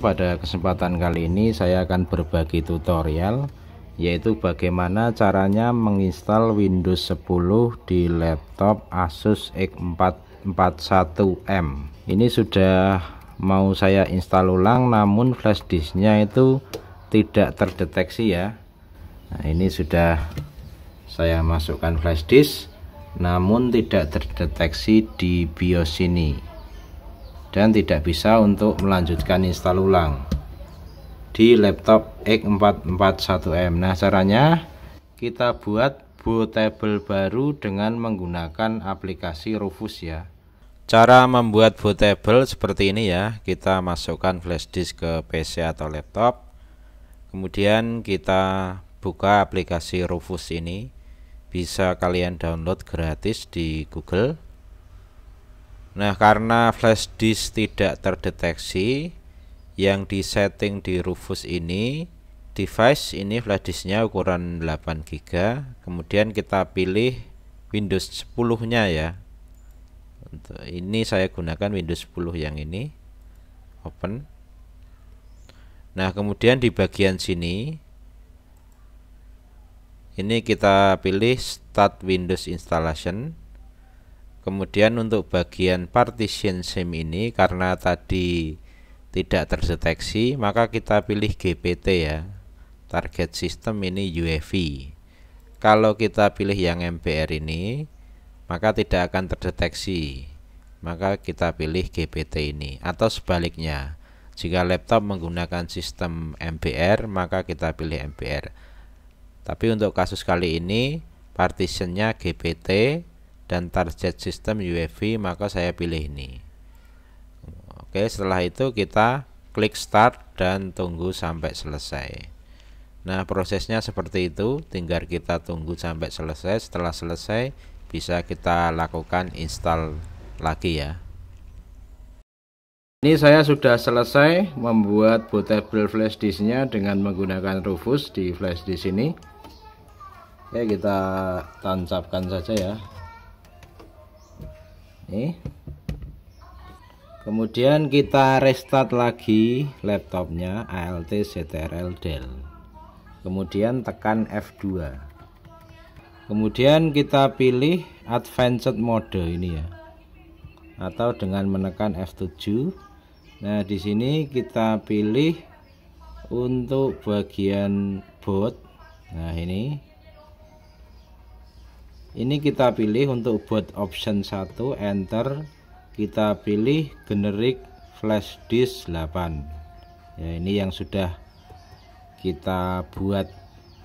pada kesempatan kali ini saya akan berbagi tutorial yaitu bagaimana caranya menginstal Windows 10 di laptop Asus X441M ini sudah mau saya install ulang namun flash disknya itu tidak terdeteksi ya nah ini sudah saya masukkan flash disk namun tidak terdeteksi di BIOS ini dan tidak bisa untuk melanjutkan install ulang di laptop X441M nah caranya kita buat bootable baru dengan menggunakan aplikasi Rufus ya cara membuat bootable seperti ini ya kita masukkan flash disk ke PC atau laptop kemudian kita buka aplikasi Rufus ini bisa kalian download gratis di Google Nah, karena flash disk tidak terdeteksi yang disetting di Rufus ini, device ini flash disknya ukuran 8 GB. Kemudian kita pilih Windows 10-nya ya. Untuk ini saya gunakan Windows 10 yang ini. Open. Nah, kemudian di bagian sini ini kita pilih start Windows installation Kemudian untuk bagian partition SIM ini karena tadi tidak terdeteksi, maka kita pilih GPT ya. Target system ini UEFI. Kalau kita pilih yang MBR ini, maka tidak akan terdeteksi. Maka kita pilih GPT ini atau sebaliknya. Jika laptop menggunakan sistem MBR, maka kita pilih MBR. Tapi untuk kasus kali ini partitionnya GPT dan target sistem UEFI maka saya pilih ini Oke setelah itu kita klik start dan tunggu sampai selesai Nah prosesnya seperti itu tinggal kita tunggu sampai selesai setelah selesai bisa kita lakukan install lagi ya ini saya sudah selesai membuat bootable flash disknya dengan menggunakan Rufus di flash disk ini. Oke, kita tancapkan saja ya. Nih. Kemudian kita restart lagi laptopnya ALT CTRL Dell. Kemudian tekan F2. Kemudian kita pilih advanced mode ini ya. Atau dengan menekan F7. Nah, di sini kita pilih untuk bagian boot. Nah, ini ini kita pilih untuk buat option 1 enter kita pilih generic flash disk 8 ya ini yang sudah kita buat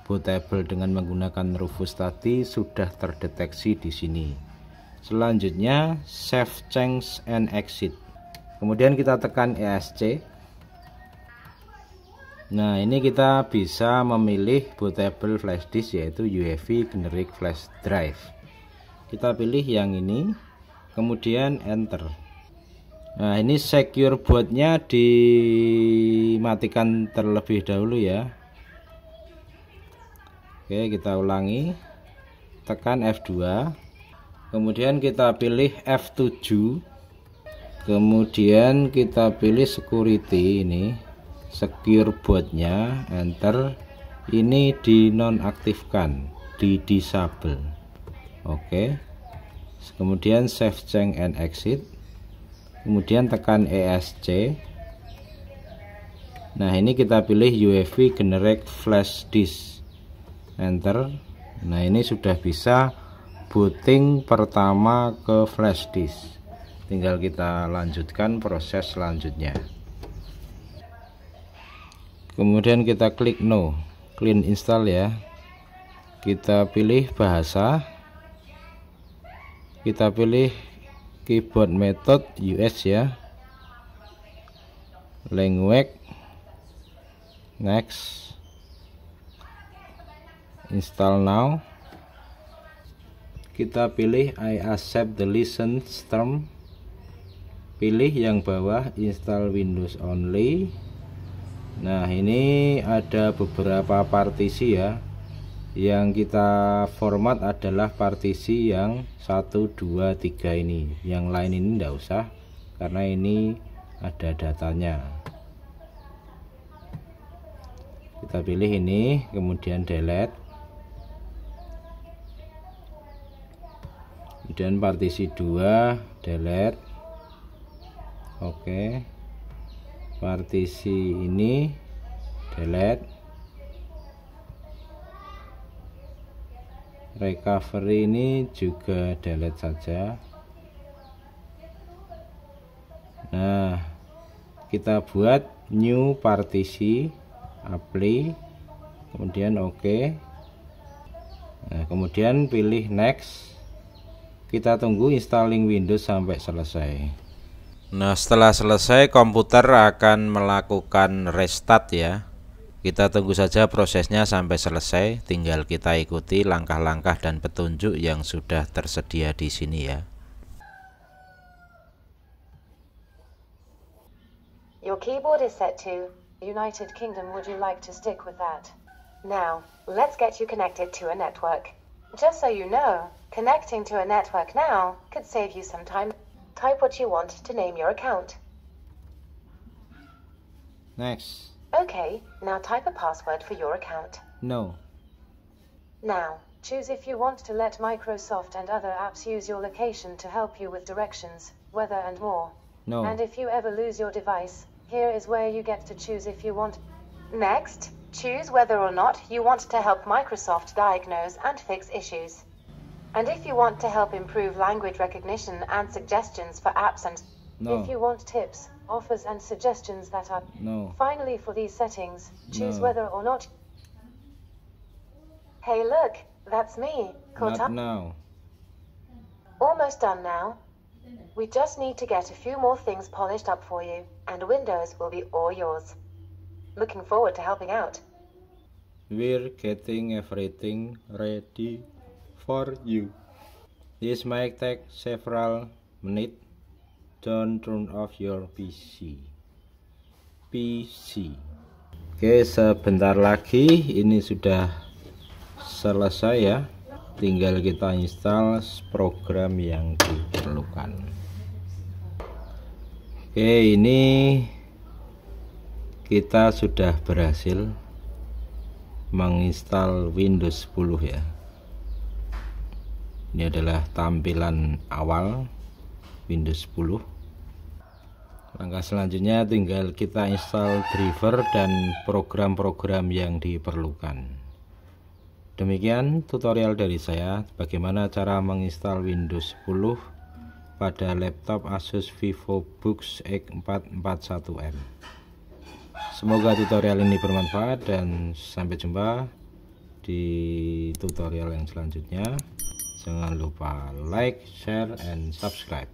bootable dengan menggunakan Rufus tadi sudah terdeteksi di sini selanjutnya save change and exit kemudian kita tekan ESC Nah ini kita bisa memilih bootable flash disk yaitu UEFI generic flash drive kita pilih yang ini kemudian enter nah ini secure bootnya dimatikan terlebih dahulu ya Oke kita ulangi tekan F2 kemudian kita pilih F7 kemudian kita pilih security ini secure boardnya enter ini dinonaktifkan di disable oke okay. kemudian save change and exit kemudian tekan ESC nah ini kita pilih UEFI generate flash disk enter nah ini sudah bisa booting pertama ke flash disk tinggal kita lanjutkan proses selanjutnya kemudian kita klik no clean install ya kita pilih bahasa kita pilih keyboard method US ya language next install now kita pilih I accept the license term pilih yang bawah install Windows only Nah ini ada beberapa partisi ya yang kita format adalah partisi yang 1, 2, 3 ini yang lain ini tidak usah karena ini ada datanya kita pilih ini kemudian delete kemudian partisi 2 delete oke okay partisi ini delete recovery ini juga delete saja nah kita buat new partisi apply kemudian oke nah, kemudian pilih next kita tunggu installing Windows sampai selesai Nah setelah selesai komputer akan melakukan restart ya Kita tunggu saja prosesnya sampai selesai Tinggal kita ikuti langkah-langkah dan petunjuk yang sudah tersedia di sini ya Your keyboard is set to United Kingdom would you like to stick with that? Now, let's get you connected to a network. Just so you know, connecting to a network now could save you some time. Type what you want to name your account. Next. Okay, now type a password for your account. No. Now, choose if you want to let Microsoft and other apps use your location to help you with directions, weather and more. No. And if you ever lose your device, here is where you get to choose if you want. Next, choose whether or not you want to help Microsoft diagnose and fix issues. And if you want to help improve language recognition and suggestions for apps and no. If you want tips, offers and suggestions that are No. Finally for these settings, choose no. whether or not Hey look, that's me. Caught Not up. now. Almost done now. We just need to get a few more things polished up for you, and Windows will be all yours. Looking forward to helping out. We're getting everything ready. for you. This might take several minutes. Don't turn off your PC. PC. Oke, sebentar lagi ini sudah selesai ya. Tinggal kita install program yang diperlukan. Oke, ini kita sudah berhasil menginstal Windows 10 ya ini adalah tampilan awal Windows 10 langkah selanjutnya tinggal kita install driver dan program-program yang diperlukan demikian tutorial dari saya bagaimana cara menginstal Windows 10 pada laptop Asus VivoBook X441M semoga tutorial ini bermanfaat dan sampai jumpa di tutorial yang selanjutnya jangan lupa like share and subscribe